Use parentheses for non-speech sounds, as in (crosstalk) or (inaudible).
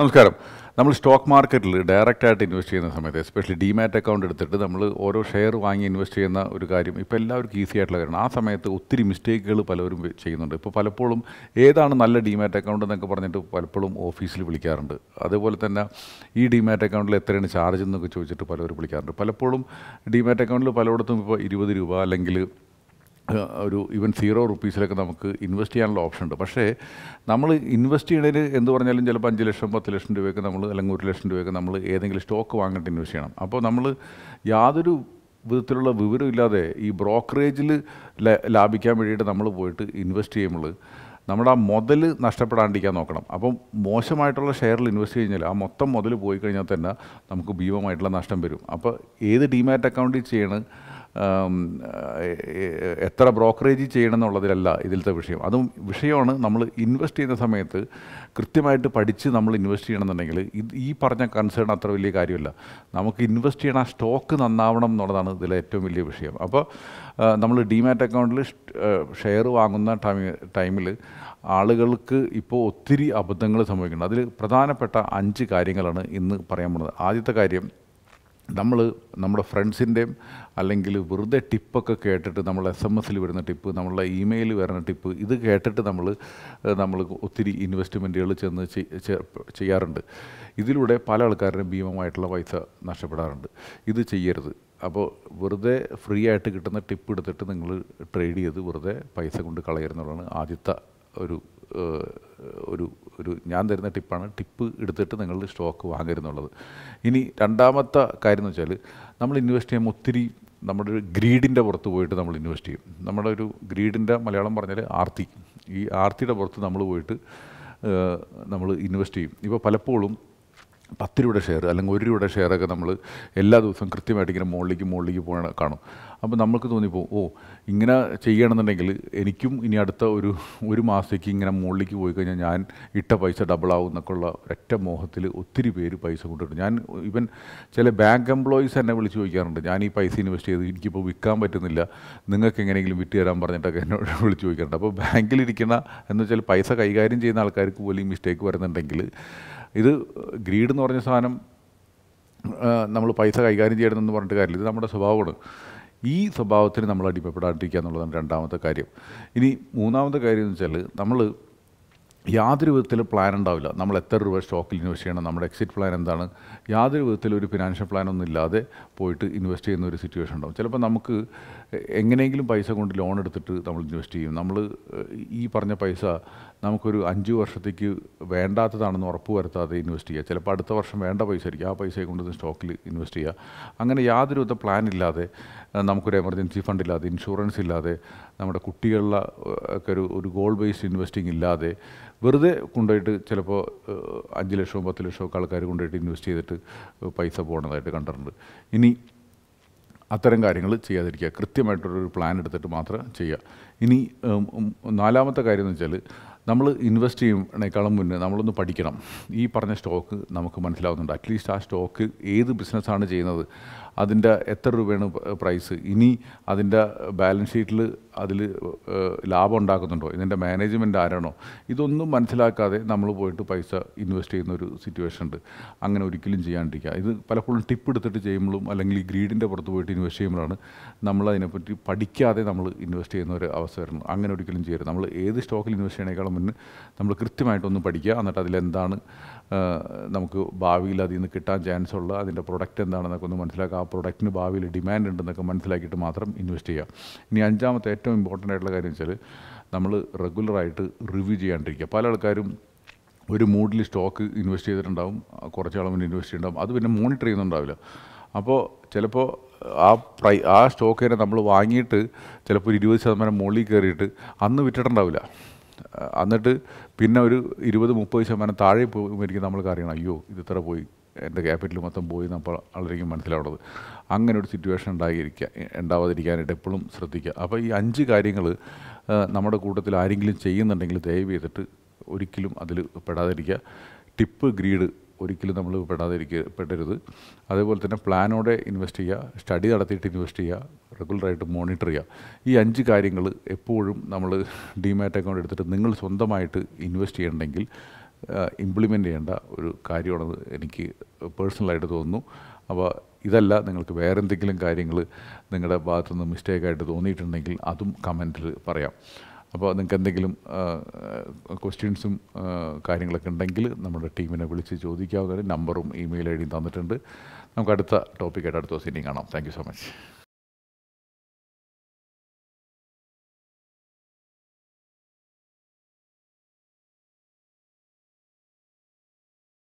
നമസ്കാരം നമ്മൾ സ്റ്റോക്ക് മാർക്കറ്റിൽ ഡയറക്റ്റ് ആയിട്ട് ഇൻവെസ്റ്റ് ചെയ്യുന്ന സമയത്ത് എസ്പെഷ്യലി ഡിമാറ്റ് അക്കൗണ്ട് എടുത്തിട്ട് നമ്മൾ ഓരോ ഷെയർ വാങ്ങി ഇൻവെസ്റ്റ് ചെയ്യുന്ന ഒരു കാര്യം ഇപ്പോൾ എല്ലാവർക്കും ഈസി ആയിട്ടുള്ള കാര്യമാണ് ആ സമയത്ത് ഒത്തിരി മിസ്റ്റേക്കുകൾ പലരും ചെയ്യുന്നുണ്ട് ഇപ്പോൾ പലപ്പോഴും ഏതാണ് നല്ല ഡിമാറ്റ് അക്കൗണ്ട് എന്നൊക്കെ പറഞ്ഞിട്ട് പലപ്പോഴും ഓഫീസിൽ വിളിക്കാറുണ്ട് അതുപോലെ തന്നെ ഈ ഡിമാറ്റ് അക്കൗണ്ടിൽ എത്രയാണ് ചാർജ് എന്നൊക്കെ ചോദിച്ചിട്ട് പലരും വിളിക്കാറുണ്ട് പലപ്പോഴും ഡിമാറ്റ് അക്കൗണ്ടിൽ പലയിടത്തും ഇപ്പോൾ ഇരുപത് രൂപ അല്ലെങ്കിൽ ഒരു ഈവൻ സീറോ റുപ്പീസിലൊക്കെ നമുക്ക് ഇൻവെസ്റ്റ് ചെയ്യാനുള്ള ഓപ്ഷൻ ഉണ്ട് പക്ഷേ നമ്മൾ ഇൻവെസ്റ്റ് ചെയ്യണതിൽ എന്ന് പറഞ്ഞാലും ചിലപ്പോൾ അഞ്ച് ലക്ഷം പത്ത് ലക്ഷം രൂപയൊക്കെ നമ്മൾ അല്ലെങ്കിൽ ഒരു ലക്ഷം രൂപയൊക്കെ നമ്മൾ ഏതെങ്കിലും സ്റ്റോക്ക് വാങ്ങിയിട്ട് ഇൻവെസ്റ്റ് ചെയ്യണം അപ്പോൾ നമ്മൾ യാതൊരു വിധത്തിലുള്ള വിവരമില്ലാതെ ഈ ബ്രോക്കറേജിൽ ലാഭിക്കാൻ വേണ്ടിയിട്ട് നമ്മൾ പോയിട്ട് ഇൻവെസ്റ്റ് ചെയ്യുമ്പോൾ നമ്മുടെ ആ മുതൽ നഷ്ടപ്പെടാണ്ടിരിക്കാൻ നോക്കണം അപ്പം മോശമായിട്ടുള്ള ഷെയറിൽ ഇൻവെസ്റ്റ് കഴിഞ്ഞാൽ ആ മൊത്തം മുതൽ പോയി കഴിഞ്ഞാൽ തന്നെ നമുക്ക് ഭീമമായിട്ടുള്ള നഷ്ടം വരും അപ്പോൾ ഏത് ഡിമാറ്റ് അക്കൗണ്ടിൽ ചെയ്യണം എത്ര ബ്രോക്കറേജ് ചെയ്യണം എന്നുള്ളതിലല്ല ഇതിലത്തെ വിഷയം അതും വിഷയമാണ് നമ്മൾ ഇൻവെസ്റ്റ് ചെയ്യുന്ന സമയത്ത് കൃത്യമായിട്ട് പഠിച്ച് നമ്മൾ ഇൻവെസ്റ്റ് ചെയ്യണമെന്നുണ്ടെങ്കിൽ ഇത് ഈ പറഞ്ഞ കൺസേൺ അത്ര വലിയ കാര്യമില്ല നമുക്ക് ഇൻവെസ്റ്റ് ചെയ്യണ ആ സ്റ്റോക്ക് നന്നാവണം എന്നുള്ളതാണ് ഇതിലെ ഏറ്റവും വലിയ വിഷയം അപ്പോൾ നമ്മൾ ഡിമാറ്റ് അക്കൗണ്ടിൽ ഷെയർ വാങ്ങുന്ന ടൈം ടൈമിൽ ആളുകൾക്ക് ഇപ്പോൾ ഒത്തിരി അബദ്ധങ്ങൾ സംഭവിക്കുന്നുണ്ട് അതിൽ പ്രധാനപ്പെട്ട അഞ്ച് കാര്യങ്ങളാണ് ഇന്ന് പറയാൻ പോകുന്നത് ആദ്യത്തെ കാര്യം നമ്മൾ നമ്മുടെ ഫ്രണ്ട്സിൻ്റെയും അല്ലെങ്കിൽ വെറുതെ ടിപ്പൊക്കെ കേട്ടിട്ട് നമ്മൾ എസ് എം എസിൽ വരുന്ന ടിപ്പ് നമ്മളുടെ ഇമെയിൽ വരുന്ന ടിപ്പ് ഇത് കേട്ടിട്ട് നമ്മൾ നമ്മൾ ഒത്തിരി ഇൻവെസ്റ്റ്മെൻറ്റുകൾ ചെന്ന് ചെയ്യാറുണ്ട് ഇതിലൂടെ പല ആൾക്കാരുടെയും ഭീമമായിട്ടുള്ള പൈസ നഷ്ടപ്പെടാറുണ്ട് ഇത് ചെയ്യരുത് അപ്പോൾ വെറുതെ ഫ്രീ ആയിട്ട് കിട്ടുന്ന ടിപ്പ് എടുത്തിട്ട് നിങ്ങൾ ട്രേഡ് ചെയ്ത് വെറുതെ പൈസ കൊണ്ട് കളയരുന്നുള്ളതാണ് ആദ്യത്തെ ഒരു ഒരു ഒരു ഞാൻ തരുന്ന ടിപ്പാണ് ടിപ്പ് എടുത്തിട്ട് നിങ്ങൾ സ്റ്റോക്ക് വാങ്ങരുന്നുള്ളത് ഇനി രണ്ടാമത്തെ കാര്യം എന്ന് വെച്ചാൽ നമ്മൾ ഇൻവെസ്റ്റ് ചെയ്യുമ്പോൾ ഒത്തിരി നമ്മുടെ ഒരു ഗ്രീഡിൻ്റെ പുറത്ത് പോയിട്ട് നമ്മൾ ഇൻവെസ്റ്റ് ചെയ്യും നമ്മുടെ ഒരു ഗ്രീഡിൻ്റെ മലയാളം പറഞ്ഞാൽ ആർത്തി ഈ ആർത്തിയുടെ പുറത്ത് നമ്മൾ പോയിട്ട് നമ്മൾ ഇൻവെസ്റ്റ് ചെയ്യും ഇപ്പോൾ പലപ്പോഴും പത്ത് രൂപയുടെ ഷെയർ അല്ലെങ്കിൽ ഒരു രൂപയുടെ ഷെയറൊക്കെ നമ്മൾ എല്ലാ ദിവസവും കൃത്യമായിട്ട് ഇങ്ങനെ മുകളിലേക്ക് മുകളിലേക്ക് പോകണ കാണും അപ്പോൾ നമുക്ക് തോന്നിപ്പോൾ ഓ ഇങ്ങനെ ചെയ്യണമെന്നുണ്ടെങ്കിൽ എനിക്കും ഇനി അടുത്ത ഒരു ഒരു മാസത്തേക്ക് ഇങ്ങനെ മുകളിലേക്ക് പോയി കഴിഞ്ഞാൽ ഞാൻ ഇട്ട പൈസ ഡബിളാവും ഉള്ള ഒറ്റ മോഹത്തിൽ ഒത്തിരി പേര് പൈസ കൊണ്ടുവരും ഞാൻ ഇവൻ ചില ബാങ്ക് എംപ്ലോയീസ് എന്നെ വിളിച്ച് ചോദിക്കാറുണ്ട് ഞാൻ ഈ പൈസ ഇൻവെസ്റ്റ് ചെയ്ത് എനിക്കിപ്പോൾ വിൽക്കാൻ പറ്റുന്നില്ല നിങ്ങൾക്ക് എങ്ങനെയെങ്കിലും വിറ്റ് തരാൻ പറഞ്ഞിട്ടൊക്കെ എന്നോട് വിളിച്ച് ചോദിക്കാറുണ്ട് അപ്പോൾ ബാങ്കിലിരിക്കുന്ന എന്ന് വെച്ചാൽ പൈസ കൈകാര്യം ചെയ്യുന്ന ആൾക്കാർക്ക് പോലും മിസ്റ്റേക്ക് വരുന്നുണ്ടെങ്കിൽ ഇത് ഗ്രീഡ് എന്ന് പറഞ്ഞ സാധനം നമ്മൾ പൈസ കൈകാര്യം ചെയ്യണമെന്ന് പറഞ്ഞിട്ട് കാര്യമില്ല ഇത് നമ്മുടെ സ്വഭാവമാണ് ഈ സ്വഭാവത്തിന് നമ്മൾ അടിമപ്പെടാണ്ടിരിക്കുക എന്നുള്ളതാണ് രണ്ടാമത്തെ കാര്യം ഇനി മൂന്നാമത്തെ കാര്യം എന്ന് വെച്ചാൽ നമ്മൾ യാതൊരു വിധത്തിൽ പ്ലാൻ ഉണ്ടാവില്ല നമ്മൾ എത്ര രൂപ സ്റ്റോക്കിൽ ഇൻവെസ്റ്റ് ചെയ്യണം നമ്മുടെ എക്സിറ്റ് പ്ലാൻ എന്താണ് യാതൊരു വിധത്തിൽ ഒരു ഫിനാൻഷ്യൽ പ്ലാൻ ഒന്നും ഇല്ലാതെ പോയിട്ട് ഇൻവെസ്റ്റ് ചെയ്യുന്ന ഒരു സിറ്റുവേഷൻ ഉണ്ടാവും ചിലപ്പോൾ നമുക്ക് എങ്ങനെയെങ്കിലും പൈസ കൊണ്ട് ലോൺ എടുത്തിട്ട് നമ്മൾ ഇൻവെസ്റ്റ് ചെയ്യും നമ്മൾ ഈ പറഞ്ഞ പൈസ നമുക്കൊരു അഞ്ച് വർഷത്തേക്ക് വേണ്ടാത്തതാണെന്ന് ഉറപ്പ് വരുത്താതെ ഇൻവെസ്റ്റ് ചെയ്യുക ചിലപ്പോൾ അടുത്ത വർഷം വേണ്ട പൈസ ആയിരിക്കും ആ പൈസയെ കൊണ്ട് സ്റ്റോക്കിൽ ഇൻവെസ്റ്റ് ചെയ്യുക അങ്ങനെ യാതൊരുവിധ പ്ലാൻ ഇല്ലാതെ നമുക്കൊരു എമർജൻസി ഫണ്ട് ഇല്ലാതെ ഇൻഷുറൻസ് ഇല്ലാതെ നമ്മുടെ കുട്ടികളുടെ ഒക്കെ ഒരു ഒരു ഗോൾ ബേസ്ഡ് ഇൻവെസ്റ്റിംഗ് ഇല്ലാതെ വെറുതെ കൊണ്ടുപോയിട്ട് ചിലപ്പോൾ അഞ്ച് ലക്ഷവും പത്ത് ലക്ഷവും ഒക്കെ ആൾക്കാർ കൊണ്ടുപോയിട്ട് ഇൻവെസ്റ്റ് ചെയ്തിട്ട് പൈസ പോകുന്നതായിട്ട് കണ്ടിട്ടുണ്ട് ഇനി അത്തരം കാര്യങ്ങൾ ചെയ്യാതിരിക്കുക കൃത്യമായിട്ടൊരു പ്ലാൻ എടുത്തിട്ട് മാത്രം ചെയ്യുക ഇനി നാലാമത്തെ കാര്യം എന്ന് വെച്ചാൽ നമ്മൾ ഇൻവെസ്റ്റ് ചെയ്യുന്നതിനേക്കാളും മുന്നേ നമ്മളൊന്ന് പഠിക്കണം ഈ പറഞ്ഞ സ്റ്റോക്ക് നമുക്ക് മനസ്സിലാവുന്നുണ്ട് അറ്റ്ലീസ്റ്റ് ആ സ്റ്റോക്ക് ഏത് ബിസിനസ്സാണ് ചെയ്യുന്നത് അതിൻ്റെ എത്ര രൂപയാണ് പ്രൈസ് ഇനി അതിൻ്റെ ബാലൻസ് ഷീറ്റിൽ അതിൽ ലാഭം ഉണ്ടാക്കുന്നുണ്ടോ ഇതിൻ്റെ മാനേജ്മെൻറ്റ് ആരാണോ ഇതൊന്നും മനസ്സിലാക്കാതെ നമ്മൾ പോയിട്ട് പൈസ ഇൻവെസ്റ്റ് ചെയ്യുന്ന ഒരു സിറ്റുവേഷൻ ഉണ്ട് അങ്ങനെ ഒരിക്കലും ചെയ്യാണ്ടിരിക്കുക ഇത് പലപ്പോഴും ടിപ്പ് എടുത്തിട്ട് ചെയ്യുമ്പോഴും അല്ലെങ്കിൽ ഗ്രീഡിൻ്റെ പുറത്ത് പോയിട്ട് ഇൻവെസ്റ്റ് ചെയ്യുമ്പോഴാണ് നമ്മൾ അതിനെപ്പറ്റി പഠിക്കാതെ നമ്മൾ ഇൻവെസ്റ്റ് ചെയ്യുന്ന ഒരു അവസരമാണ് അങ്ങനെ ഒരിക്കലും ചെയ്യരുത് നമ്മൾ ഏത് സ്റ്റോക്കിൽ ഇൻവെസ്റ്റ് ചെയ്യണേക്കാളും മുന്നേ നമ്മൾ കൃത്യമായിട്ടൊന്ന് പഠിക്കുക എന്നിട്ട് അതിലെന്താണ് നമുക്ക് ഭാവിയിൽ അതിൽ നിന്ന് കിട്ടാൻ ചാൻസ് ഉള്ള അതിൻ്റെ പ്രൊഡക്റ്റ് എന്താണെന്നൊക്കെ ഒന്ന് മനസ്സിലാക്കുക ആ പ്രൊഡക്റ്റിന് ഭാവിയിൽ ഡിമാൻഡ് ഉണ്ടെന്നൊക്കെ മനസ്സിലാക്കിയിട്ട് മാത്രം ഇൻവെസ്റ്റ് ചെയ്യുക ഇനി അഞ്ചാമത്തെ ഏറ്റവും ഇമ്പോർട്ടൻ്റ് ആയിട്ടുള്ള കാര്യം വെച്ചാൽ നമ്മൾ റെഗുലറായിട്ട് റിവ്യൂ ചെയ്യാണ്ടിരിക്കുക പല ആൾക്കാരും ഒരു മൂഡിൽ സ്റ്റോക്ക് ഇൻവെസ്റ്റ് ചെയ്തിട്ടുണ്ടാവും കുറച്ച് ആൾ ഇൻവെസ്റ്റ് ചെയ്യുന്നുണ്ടാവും അത് പിന്നെ മോണിറ്റർ ചെയ്യുന്നുണ്ടാവില്ല അപ്പോൾ ചിലപ്പോൾ ആ പ്രൈ ആ സ്റ്റോക്കിനെ നമ്മൾ വാങ്ങിയിട്ട് ചിലപ്പോൾ ഒരു ഇരുപത് ശതമാനം മുകളിൽ കയറിയിട്ട് അന്ന് വിറ്റിട്ടുണ്ടാവില്ല എന്നിട്ട് പിന്നെ ഒരു ഇരുപത് മുപ്പത് ശതമാനം താഴെ പോകുമ്പോഴേക്കും നമ്മൾക്ക് അറിയണം അയ്യോ ഇത് ഇത്ര പോയി എൻ്റെ ക്യാപിറ്റൽ മൊത്തം പോയി നമ്മൾ ആളായിരിക്കും മനസ്സിലാവുന്നത് അങ്ങനെ ഒരു സിറ്റുവേഷൻ ഉണ്ടായിരിക്കുക ഉണ്ടാവാതിരിക്കാനായിട്ട് എപ്പോഴും ശ്രദ്ധിക്കുക അപ്പോൾ ഈ അഞ്ച് കാര്യങ്ങൾ നമ്മുടെ കൂട്ടത്തിൽ ആരെങ്കിലും ചെയ്യുന്നുണ്ടെങ്കിൽ ദയവ് ചെയ്തിട്ട് ഒരിക്കലും അതിൽ പെടാതിരിക്കുക ടിപ്പ് ഗ്രീഡ് ഒരിക്കലും നമ്മൾ പെടാതിരിക്കുക പെടരുത് അതേപോലെ തന്നെ പ്ലാനോടെ ഇൻവെസ്റ്റ് ചെയ്യുക സ്റ്റഡി നടത്തിയിട്ട് ഇൻവെസ്റ്റ് ചെയ്യുക റെഗുലറായിട്ട് മോണിറ്റർ ചെയ്യുക ഈ അഞ്ച് കാര്യങ്ങൾ എപ്പോഴും നമ്മൾ (laughs) ഡിമാറ്റ് അക്കൗണ്ട് എടുത്തിട്ട് നിങ്ങൾ സ്വന്തമായിട്ട് ഇൻവെസ്റ്റ് ചെയ്യണമെങ്കിൽ ഇംപ്ലിമെൻ്റ് ചെയ്യേണ്ട ഒരു കാര്യമാണെന്ന് എനിക്ക് പേഴ്സണലായിട്ട് തോന്നുന്നു അപ്പോൾ ഇതല്ല നിങ്ങൾക്ക് വേറെ എന്തെങ്കിലും കാര്യങ്ങൾ നിങ്ങളുടെ ഭാഗത്തുനിന്ന് മിസ്റ്റേക്കായിട്ട് തോന്നിയിട്ടുണ്ടെങ്കിൽ അതും കമൻറ്റിൽ പറയാം അപ്പോൾ നിങ്ങൾക്ക് എന്തെങ്കിലും ക്വസ്റ്റ്യൻസും കാര്യങ്ങളൊക്കെ ഉണ്ടെങ്കിൽ നമ്മുടെ ടീമിനെ വിളിച്ച് ചോദിക്കാവുന്ന നമ്പറും ഇമെയിൽ ഐ ഡിയും തന്നിട്ടുണ്ട് നമുക്ക് അടുത്ത ടോപ്പിക്കായിട്ട് അടുത്ത ദിവസം ഇനിയും കാണാം താങ്ക് സോ മച്ച്